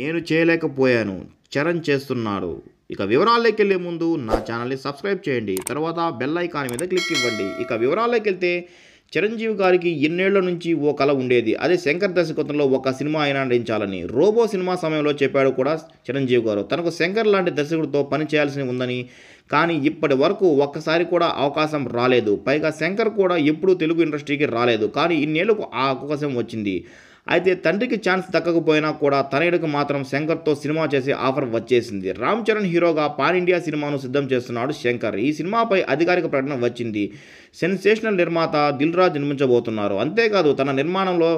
నేను చేయలేకపోయాను చరణ్ చేస్తున్నాడు ఇక వివరాల్లోకి వెళ్ళే ముందు నా ఛానల్ని సబ్స్క్రైబ్ చేయండి తర్వాత బెల్ ఐకాన్ మీద క్లిక్ ఇవ్వండి ఇక వివరాల్లోకి వెళ్తే చిరంజీవి గారికి ఎన్నేళ్ల నుంచి ఓ కళ ఉండేది అదే శంకర్ దర్శకత్వంలో ఒక సినిమా అయినా నటించాలని రోబో సినిమా సమయంలో చెప్పాడు కూడా చిరంజీవి గారు తనకు శంకర్ లాంటి దర్శకుడితో పని చేయాల్సి ఉందని కానీ ఇప్పటి వరకు ఒక్కసారి కూడా అవకాశం రాలేదు పైగా శంకర్ కూడా ఎప్పుడూ తెలుగు ఇండస్ట్రీకి రాలేదు కానీ ఇన్నేళ్లకు ఆ అవకాశం వచ్చింది అయితే తండ్రికి ఛాన్స్ దక్కకపోయినా కూడా తనయుడికి మాత్రం శంకర్తో సినిమా చేసే ఆఫర్ వచ్చేసింది రామ్ చరణ్ హీరోగా పాన్ ఇండియా సినిమాను సిద్ధం చేస్తున్నాడు శంకర్ ఈ సినిమాపై అధికారిక ప్రకటన వచ్చింది సెన్సేషనల్ నిర్మాత దిల్ రాజ్ నిర్మించబోతున్నారు అంతేకాదు తన నిర్మాణంలో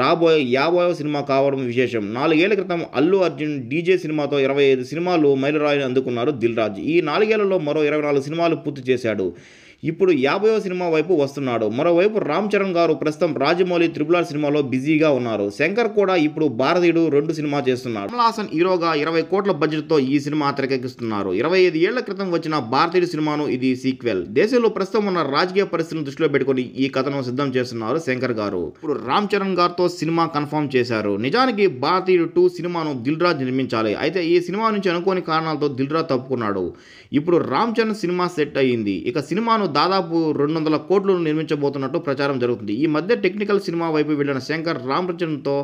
రాబోయే యాభైవ సినిమా కావడం విశేషం నాలుగేళ్ల క్రితం అల్లు అర్జున్ డీజే సినిమాతో ఇరవై ఐదు సినిమాలు మైలురాయిని అందుకున్నారు దిల్ రాజ్ ఈ నాలుగేళ్లలో మరో ఇరవై నాలుగు సినిమాలు పూర్తి చేశాడు ఇప్పుడు యాభైవ సినిమా వైపు వస్తున్నాడు మరోవైపు రామ్ చరణ్ గారు ప్రస్తుతం రాజమౌళి త్రిపుల సినిమాలో బిజీగా ఉన్నారు చేస్తున్నారు శంకర్ కూడా ఇప్పుడు భారతీయుడు రెండు సినిమా చేస్తున్నారు హాసన్ హీరోగా ఇరవై కోట్ల బడ్జెట్ తో ఈ సినిమా తెరకెక్కిస్తున్నారు ఇరవై ఐదు ఏళ్ల క్రితం వచ్చిన భారతీయుడు సినిమాను ఇది సీక్వెల్ దేశంలో ప్రస్తుతం ఉన్న రాజకీయ పరిస్థితిని దృష్టిలో పెట్టుకుని ఈ కథను సిద్ధం చేస్తున్నారు శంకర్ గారు ఇప్పుడు రామ్ చరణ్ గారితో సినిమా కన్ఫర్మ్ చేశారు నిజానికి భారతీయుడు టూ సినిమాను దిల్ రాజ్ నిర్మించాలి అయితే ఈ సినిమా నుంచి అనుకోని కారణాలతో దిల్ రాజ్ తప్పుకున్నాడు ఇప్పుడు రామ్ చరణ్ సినిమా సెట్ అయ్యింది ఇక సినిమాను దాదాపు రెండు వందల కోట్లు నిర్మించబోతున్నట్టు ప్రచారం జరుగుతుంది ఈ మధ్య టెక్నికల్ సినిమా వైపు వెళ్లిన శంకర్ రామ్ ఆలోచనతో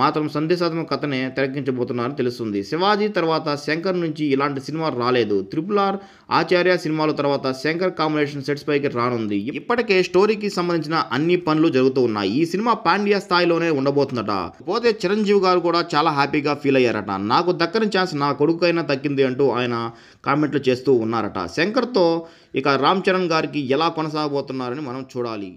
మాత్రం సందేశాత్మక కథనే తెరకించబోతున్నారని తెలుస్తుంది శివాజీ తర్వాత శంకర్ నుంచి ఇలాంటి సినిమా రాలేదు త్రిపుల్ ఆర్ ఆచార్య సినిమాల తర్వాత శంకర్ కాంబినేషన్ సెట్స్ పైకి రానుంది ఇప్పటికే స్టోరీకి సంబంధించిన అన్ని పనులు జరుగుతూ ఉన్నాయి ఈ సినిమా పాండియా స్థాయిలోనే ఉండబోతుందట పోతే చిరంజీవి గారు కూడా చాలా హ్యాపీగా ఫీల్ అయ్యారట నాకు దక్కని ఛాన్స్ నా కొడుకైనా తగ్గింది అంటూ ఆయన కామెంట్లు చేస్తూ ఉన్నారట శంకర్తో ఇక రామ్ చరణ్ గారికి ఎలా కొనసాగబోతున్నారని మనం చూడాలి